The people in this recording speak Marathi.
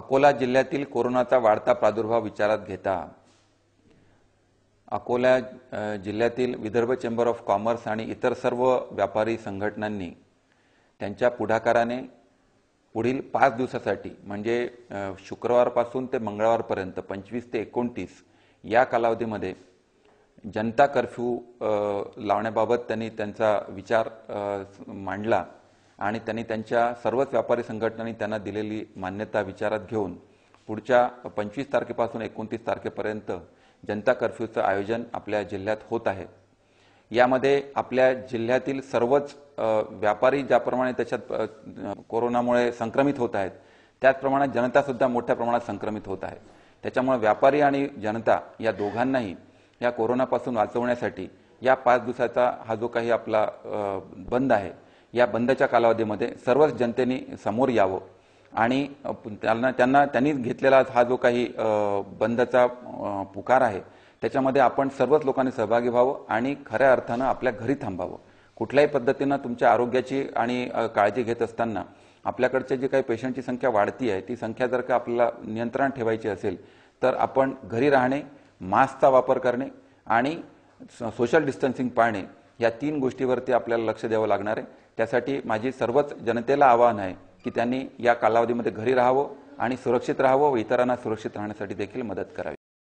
अकोला जिल्ह्यातील कोरोनाचा वाढता प्रादुर्भाव विचारात घेता अकोला जिल्ह्यातील विदर्भ चेंबर ऑफ कॉमर्स आणि इतर सर्व व्यापारी संघटनांनी त्यांच्या पुढाकाराने पुढील पाच दिवसासाठी म्हणजे शुक्रवारपासून ते मंगळवारपर्यंत पंचवीस ते एकोणतीस या कालावधीमध्ये जनता कर्फ्यू लावण्याबाबत त्यांनी त्यांचा विचार मांडला आणि त्यांनी त्यांच्या सर्वच व्यापारी संघटनांनी त्यांना दिलेली मान्यता विचारात घेऊन पुढच्या पंचवीस तारखेपासून एकोणतीस तारखेपर्यंत जनता कर्फ्यूचं आयोजन आपल्या जिल्ह्यात होत आहे यामध्ये आपल्या जिल्ह्यातील सर्वच व्यापारी ज्याप्रमाणे त्याच्यात कोरोनामुळे संक्रमित होत आहेत त्याचप्रमाणे जनतासुद्धा मोठ्या प्रमाणात संक्रमित होत आहे त्याच्यामुळे व्यापारी आणि जनता या दोघांनाही या कोरोनापासून वाचवण्यासाठी या पाच दिवसाचा हा जो काही आपला बंद आहे या बंदच्या कालावधीमध्ये सर्वच जनतेने समोर यावं आणि त्यांना त्यांना त्यांनी घेतलेला हा जो काही बंदचा पुकार आहे त्याच्यामध्ये आपण सर्वच लोकांनी सहभागी व्हावं आणि खऱ्या अर्थानं आपल्या घरी थांबावं कुठल्याही पद्धतीनं तुमच्या आरोग्याची आणि काळजी घेत असताना आपल्याकडचे जी काही पेशंटची संख्या वाढती आहे ती संख्या जर का आपल्याला नियंत्रण ठेवायची असेल तर आपण घरी राहणे मास्कचा वापर करणे आणि सोशल डिस्टन्सिंग पाळणे या तीन गोष्टीवरती आपल्याला लक्ष द्यावं लागणार आहे त्यासाठी माझी सर्वच जनतेला आवाहन आहे की त्यांनी या कालावधीमध्ये घरी राहावं आणि सुरक्षित राहावं व इतरांना सुरक्षित राहण्यासाठी देखील मदत करावी